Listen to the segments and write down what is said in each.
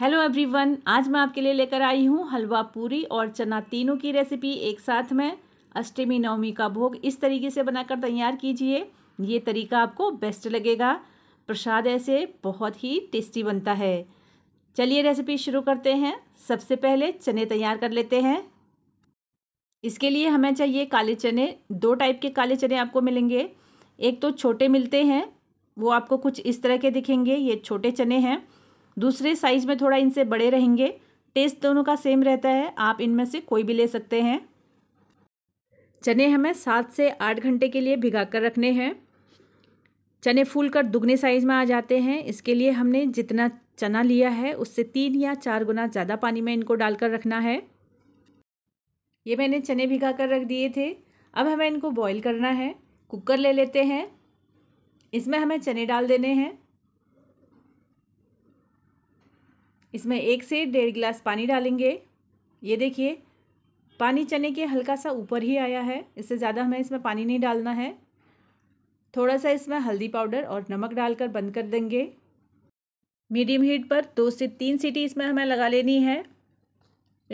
hello everyone आज मैं आपके लिए लेकर आई हूँ हलवा पूरी और चना तीनों की रेसिपी एक साथ में अष्टमी नवमी का भोग इस तरीके से बनाकर तैयार कीजिए ये तरीका आपको बेस्ट लगेगा प्रसाद ऐसे बहुत ही टेस्टी बनता है चलिए रेसिपी शुरू करते हैं सबसे पहले चने तैयार कर लेते हैं इसके लिए हमें चाहिए काले चने दो टाइप के काले चने आपको मिलेंगे एक तो छोटे मिलते हैं वो आपको कुछ इस तरह के दिखेंगे ये छोटे चने हैं दूसरे साइज़ में थोड़ा इनसे बड़े रहेंगे टेस्ट दोनों का सेम रहता है आप इनमें से कोई भी ले सकते हैं चने हमें सात से आठ घंटे के लिए भिगा कर रखने हैं चने फूल कर दुगने साइज़ में आ जाते हैं इसके लिए हमने जितना चना लिया है उससे तीन या चार गुना ज़्यादा पानी में इनको डालकर रखना है ये मैंने चने भिगा कर रख दिए थे अब हमें इनको बॉईल करना है कुकर ले लेते हैं इसमें हमें चने डाल देने हैं इसमें एक से डेढ़ गिलास पानी डालेंगे ये देखिए पानी चने के हल्का सा ऊपर ही आया है इससे ज़्यादा हमें इसमें पानी नहीं डालना है थोड़ा सा इसमें हल्दी पाउडर और नमक डालकर बंद कर देंगे मीडियम हीट पर दो से तीन सीटी इसमें हमें लगा लेनी है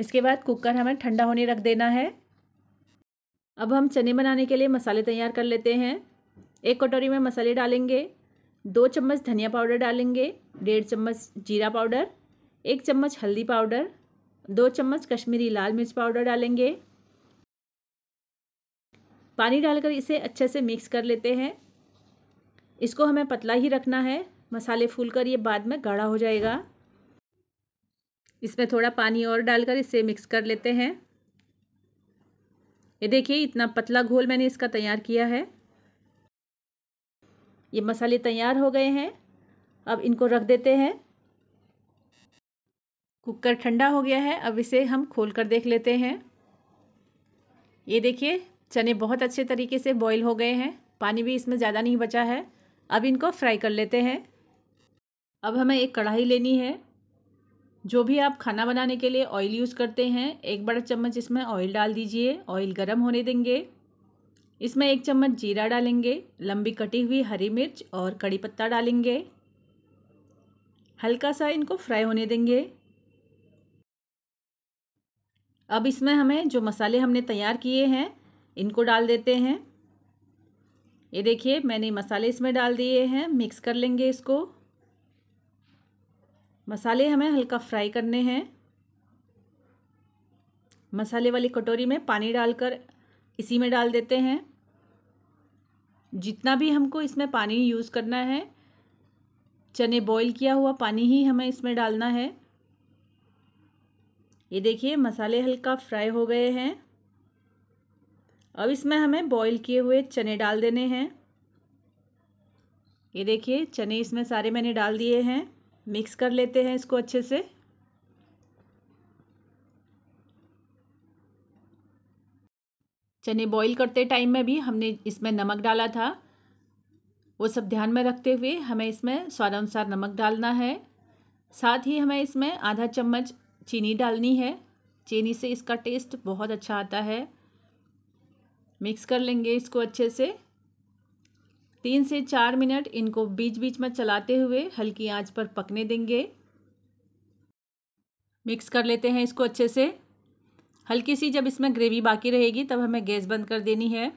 इसके बाद कुकर हमें ठंडा होने रख देना है अब हम चने बनाने के लिए मसाले तैयार कर लेते हैं एक कटोरी में मसाले डालेंगे दो चम्मच धनिया पाउडर डालेंगे डेढ़ चम्मच जीरा पाउडर एक चम्मच हल्दी पाउडर दो चम्मच कश्मीरी लाल मिर्च पाउडर डालेंगे पानी डालकर इसे अच्छे से मिक्स कर लेते हैं इसको हमें पतला ही रखना है मसाले फूल कर ये बाद में गाढ़ा हो जाएगा इसमें थोड़ा पानी और डालकर इसे मिक्स कर लेते हैं ये देखिए इतना पतला घोल मैंने इसका तैयार किया है ये मसाले तैयार हो गए हैं अब इनको रख देते हैं कुकर ठंडा हो गया है अब इसे हम खोल कर देख लेते हैं ये देखिए चने बहुत अच्छे तरीके से बॉईल हो गए हैं पानी भी इसमें ज़्यादा नहीं बचा है अब इनको फ्राई कर लेते हैं अब हमें एक कढ़ाई लेनी है जो भी आप खाना बनाने के लिए ऑयल यूज़ करते हैं एक बड़ा चम्मच इसमें ऑयल डाल दीजिए ऑयल गर्म होने देंगे इसमें एक चम्मच जीरा डालेंगे लंबी कटी हुई हरी मिर्च और कड़ी पत्ता डालेंगे हल्का सा इनको फ्राई होने देंगे अब इसमें हमें जो मसाले हमने तैयार किए हैं इनको डाल देते हैं ये देखिए मैंने मसाले इसमें डाल दिए हैं मिक्स कर लेंगे इसको मसाले हमें हल्का फ्राई करने हैं मसाले वाली कटोरी में पानी डालकर इसी में डाल देते हैं जितना भी हमको इसमें पानी यूज़ करना है चने बॉईल किया हुआ पानी ही हमें इसमें डालना है ये देखिए मसाले हल्का फ्राई हो गए हैं अब इसमें हमें बॉईल किए हुए चने डाल देने हैं ये देखिए चने इसमें सारे मैंने डाल दिए हैं मिक्स कर लेते हैं इसको अच्छे से चने बॉईल करते टाइम में भी हमने इसमें नमक डाला था वो सब ध्यान में रखते हुए हमें इसमें स्वादानुसार नमक डालना है साथ ही हमें इसमें आधा चम्मच चीनी डालनी है चीनी से इसका टेस्ट बहुत अच्छा आता है मिक्स कर लेंगे इसको अच्छे से तीन से चार मिनट इनको बीच बीच में चलाते हुए हल्की आंच पर पकने देंगे मिक्स कर लेते हैं इसको अच्छे से हल्की सी जब इसमें ग्रेवी बाकी रहेगी तब हमें गैस बंद कर देनी है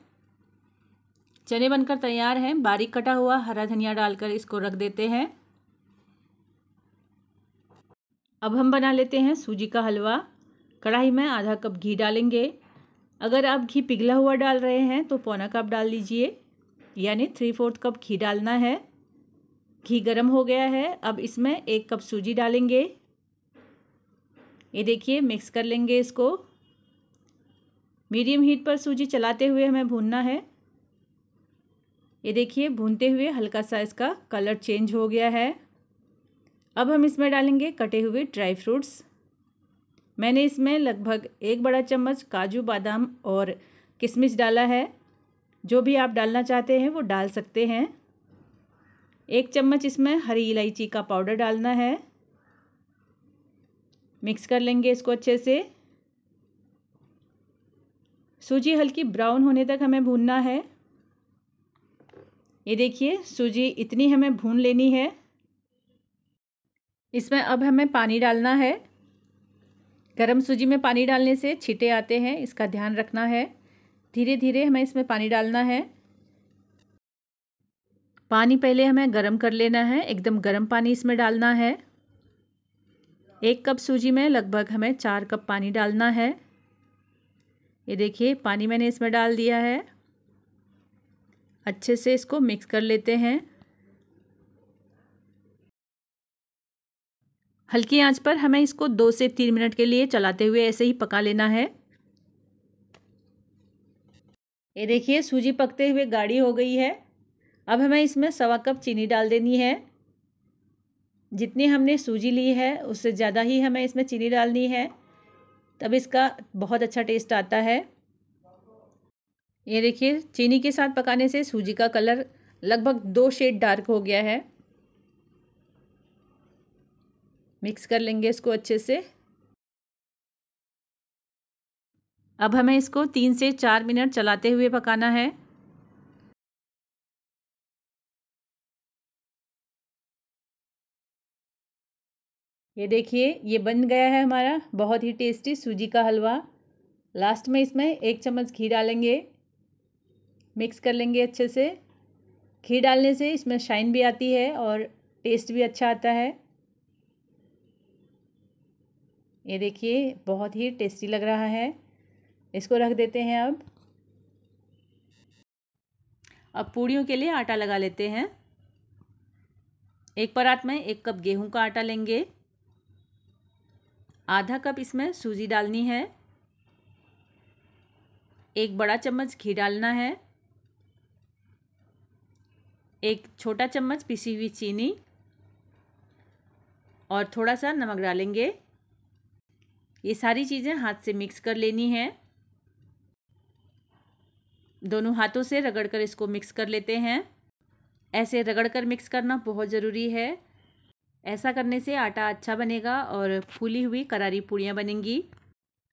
चने बनकर तैयार हैं बारीक कटा हुआ हरा धनिया डालकर इसको रख देते हैं अब हम बना लेते हैं सूजी का हलवा कढ़ाई में आधा कप घी डालेंगे अगर आप घी पिघला हुआ डाल रहे हैं तो पौना कप डाल लीजिए यानी थ्री फोर्थ कप घी डालना है घी गर्म हो गया है अब इसमें एक कप सूजी डालेंगे ये देखिए मिक्स कर लेंगे इसको मीडियम हीट पर सूजी चलाते हुए हमें भूनना है ये देखिए भूनते हुए हल्का सा इसका कलर चेंज हो गया है अब हम इसमें डालेंगे कटे हुए ड्राई फ्रूट्स मैंने इसमें लगभग एक बड़ा चम्मच काजू बादाम और किशमिश डाला है जो भी आप डालना चाहते हैं वो डाल सकते हैं एक चम्मच इसमें हरी इलायची का पाउडर डालना है मिक्स कर लेंगे इसको अच्छे से सूजी हल्की ब्राउन होने तक हमें भूनना है ये देखिए सूजी इतनी हमें भून लेनी है इसमें अब हमें पानी डालना है गरम सूजी में पानी डालने से छीटे आते हैं इसका ध्यान रखना है धीरे धीरे हमें इसमें पानी डालना है पानी पहले हमें गरम कर लेना है एकदम गरम पानी इसमें डालना है एक कप सूजी में लगभग हमें चार कप पानी डालना है ये देखिए पानी मैंने इसमें डाल दिया है अच्छे से इसको मिक्स कर लेते हैं हल्की आंच पर हमें इसको दो से तीन मिनट के लिए चलाते हुए ऐसे ही पका लेना है ये देखिए सूजी पकते हुए गाढ़ी हो गई है अब हमें इसमें सवा कप चीनी डाल देनी है जितनी हमने सूजी ली है उससे ज़्यादा ही हमें इसमें चीनी डालनी है तब इसका बहुत अच्छा टेस्ट आता है ये देखिए चीनी के साथ पकाने से सूजी का कलर लगभग दो शेड डार्क हो गया है मिक्स कर लेंगे इसको अच्छे से अब हमें इसको तीन से चार मिनट चलाते हुए पकाना है ये देखिए ये बन गया है हमारा बहुत ही टेस्टी सूजी का हलवा लास्ट में इसमें एक चम्मच घी डालेंगे मिक्स कर लेंगे अच्छे से घी डालने से इसमें शाइन भी आती है और टेस्ट भी अच्छा आता है ये देखिए बहुत ही टेस्टी लग रहा है इसको रख देते हैं अब अब पूड़ियों के लिए आटा लगा लेते हैं एक परात में एक कप गेहूं का आटा लेंगे आधा कप इसमें सूजी डालनी है एक बड़ा चम्मच घी डालना है एक छोटा चम्मच पिसी हुई चीनी और थोड़ा सा नमक डालेंगे ये सारी चीज़ें हाथ से मिक्स कर लेनी है दोनों हाथों से रगड़ कर इसको मिक्स कर लेते हैं ऐसे रगड़ कर मिक्स करना बहुत ज़रूरी है ऐसा करने से आटा अच्छा बनेगा और फूली हुई करारी पूड़ियाँ बनेंगी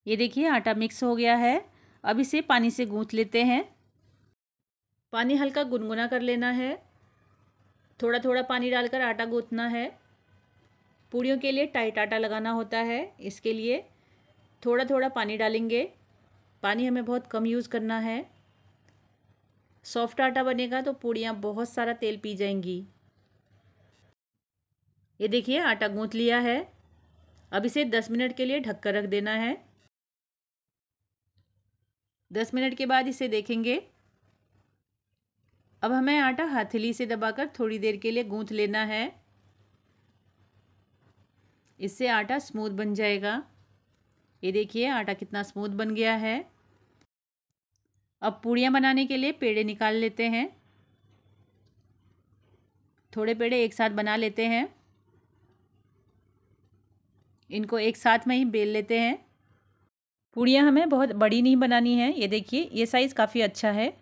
ये देखिए आटा मिक्स हो गया है अब इसे पानी से गूँथ लेते हैं पानी हल्का गुनगुना कर लेना है थोड़ा थोड़ा पानी डालकर आटा गूँथना है पूड़ियों के लिए टाइट आटा लगाना होता है इसके लिए थोड़ा थोड़ा पानी डालेंगे पानी हमें बहुत कम यूज़ करना है सॉफ्ट आटा बनेगा तो पूड़ियाँ बहुत सारा तेल पी जाएंगी ये देखिए आटा गूँथ लिया है अब इसे दस मिनट के लिए ढककर रख देना है दस मिनट के बाद इसे देखेंगे अब हमें आटा हथेली से दबाकर थोड़ी देर के लिए गूँथ लेना है इससे आटा स्मूथ बन जाएगा ये देखिए आटा कितना स्मूथ बन गया है अब पूड़ियाँ बनाने के लिए पेड़े निकाल लेते हैं थोड़े पेड़े एक साथ बना लेते हैं इनको एक साथ में ही बेल लेते हैं पूड़ियाँ हमें बहुत बड़ी नहीं बनानी है ये देखिए ये साइज़ काफ़ी अच्छा है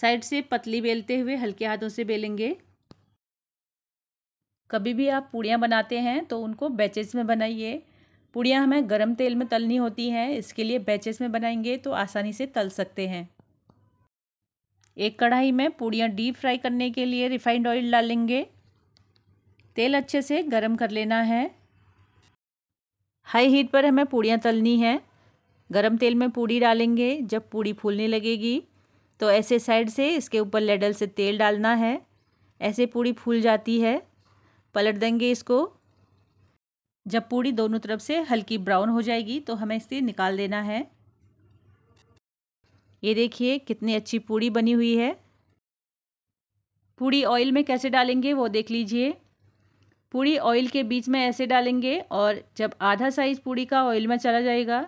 साइड से पतली बेलते हुए हल्के हाथों से बेलेंगे कभी भी आप पूड़ियाँ बनाते हैं तो उनको बैचेस में बनाइए पूड़ियाँ हमें गर्म तेल में तलनी होती हैं इसके लिए बैचेस में बनाएंगे तो आसानी से तल सकते हैं एक कढ़ाई में पूड़ियाँ डीप फ्राई करने के लिए रिफाइंड ऑयल डालेंगे तेल अच्छे से गर्म कर लेना है हाई हीट पर हमें पूड़ियाँ तलनी हैं गरम तेल में पूड़ी डालेंगे जब पूड़ी फूलने लगेगी तो ऐसे साइड से इसके ऊपर लेडल से तेल डालना है ऐसे पूड़ी फूल जाती है पलट देंगे इसको जब पूड़ी दोनों तरफ से हल्की ब्राउन हो जाएगी तो हमें इसे निकाल देना है ये देखिए कितनी अच्छी पूड़ी बनी हुई है पूड़ी ऑयल में कैसे डालेंगे वो देख लीजिए पूड़ी ऑयल के बीच में ऐसे डालेंगे और जब आधा साइज पूड़ी का ऑयल में चला जाएगा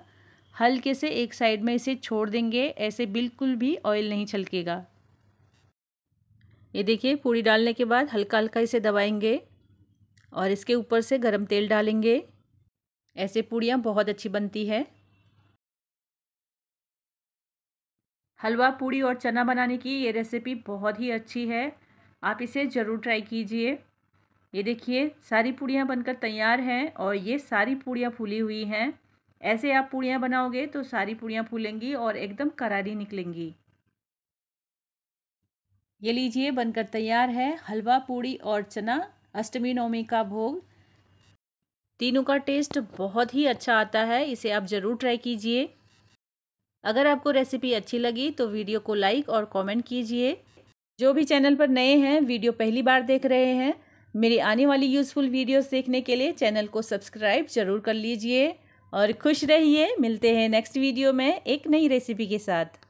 हल्के से एक साइड में इसे छोड़ देंगे ऐसे बिल्कुल भी ऑयल नहीं छलकेगा ये देखिए पूड़ी डालने के बाद हल्का हल्का इसे दबाएंगे और इसके ऊपर से गरम तेल डालेंगे ऐसे पूड़ियाँ बहुत अच्छी बनती है हलवा पूड़ी और चना बनाने की ये रेसिपी बहुत ही अच्छी है आप इसे ज़रूर ट्राई कीजिए ये देखिए सारी पूड़ियाँ बनकर तैयार हैं और ये सारी पूड़ियाँ फूली हुई हैं ऐसे आप पूड़ियाँ बनाओगे तो सारी पूड़ियाँ फूलेंगी और एकदम करारी निकलेंगी ये लीजिए बनकर तैयार है हलवा पूड़ी और चना अष्टमी नवमी का भोग तीनों का टेस्ट बहुत ही अच्छा आता है इसे आप ज़रूर ट्राई कीजिए अगर आपको रेसिपी अच्छी लगी तो वीडियो को लाइक और कमेंट कीजिए जो भी चैनल पर नए हैं वीडियो पहली बार देख रहे हैं मेरी आने वाली यूज़फुल वीडियोस देखने के लिए चैनल को सब्सक्राइब ज़रूर कर लीजिए और खुश रहिए मिलते हैं नेक्स्ट वीडियो में एक नई रेसिपी के साथ